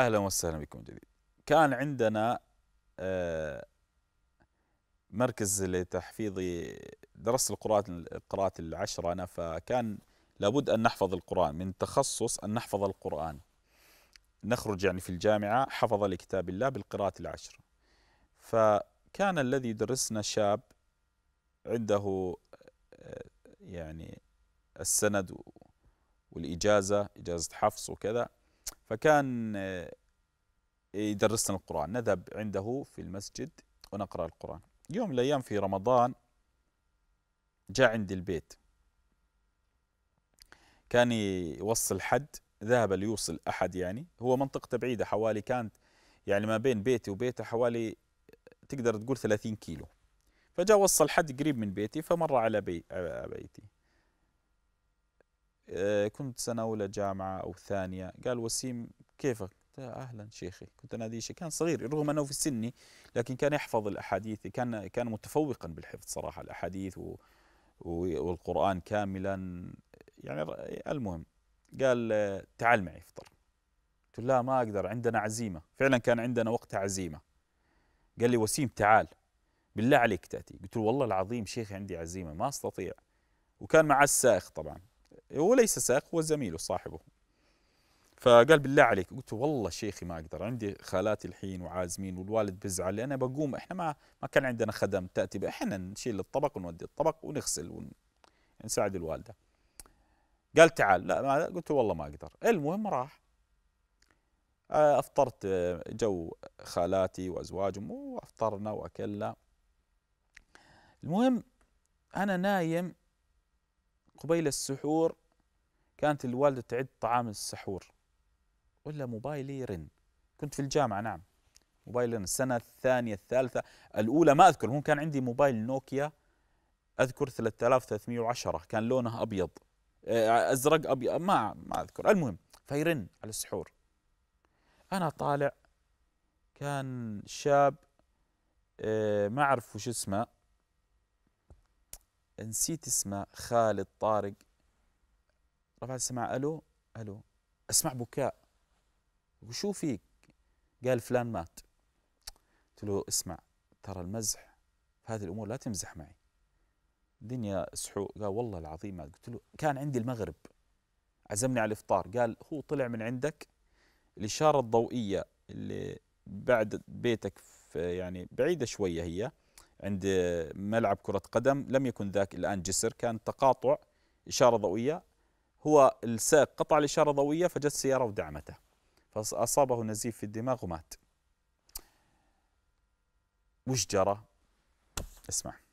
اهلا وسهلا بكم جميعا جديد كان عندنا آه، مركز لتحفيظ درس القراءات القراءات العشره انا فكان لابد ان نحفظ القران من تخصص ان نحفظ القران نخرج يعني في الجامعه حفظ لكتاب الله بالقراءات العشره فكان الذي يدرسنا شاب عنده آه، يعني السند والإجازة إجازة حفص وكذا فكان آه، يدرسنا القرآن نذهب عنده في المسجد ونقرأ القرآن يوم من الأيام في رمضان جاء عند البيت كان يوصل حد ذهب ليوصل أحد يعني هو منطقته بعيدة حوالي كانت يعني ما بين بيتي وبيته حوالي آه، تقدر تقول 30 كيلو فجاء وصل حد قريب من بيتي فمر على بي... آه، بيتي آه، كنت سنة أولى جامعة أو ثانية قال وسيم كيفك اهلا شيخي كنت اناديه شيخ كان صغير رغم انه في سني لكن كان يحفظ الاحاديث كان كان متفوقا بالحفظ صراحه الاحاديث و والقران كاملا يعني المهم قال تعال معي افطر قلت لا ما اقدر عندنا عزيمه فعلا كان عندنا وقتها عزيمه قال لي وسيم تعال بالله عليك تاتي قلت له والله العظيم شيخي عندي عزيمه ما استطيع وكان مع السائق طبعا وليس ساق هو زميله صاحبه فقال بالله عليك قلت والله شيخي ما اقدر عندي خالاتي الحين وعازمين والوالد بيزعل انا بقوم احنا ما ما كان عندنا خدم تاتي احنا نشيل الطبق ونودي الطبق ونغسل ونساعد الوالده قال تعال لا ما قلت والله ما اقدر المهم راح آه، افطرت آه، جو خالاتي وازواجهم وافطرنا واكلنا المهم انا نايم قبيل السحور كانت الوالدة تعد طعام السحور ولا موبايلي يرن كنت في الجامعة نعم موبايل يرن السنة الثانية الثالثة الأولى ما أذكر هون كان عندي موبايل نوكيا أذكر 3310 كان لونه أبيض آه، أزرق أبيض ما ما أذكر المهم فيرن على السحور أنا طالع كان شاب آه، ما أعرف وش اسمه نسيت اسمه خالد طارق رفع السماعة ألو ألو أسمع بكاء وشو فيك قال فلان مات قلت له اسمع ترى المزح في هذه الأمور لا تمزح معي دنيا سحوق قال والله العظيم قلت له كان عندي المغرب عزمني على الإفطار قال هو طلع من عندك الإشارة الضوئية اللي بعد بيتك في يعني بعيدة شوية هي عند ملعب كرة قدم لم يكن ذاك الآن جسر كان تقاطع إشارة ضوئية هو السائق قطع الإشارة الضوئية فجت سيارة ودعمته فأصابه نزيف في الدماغ ومات وش جرى؟ اسمع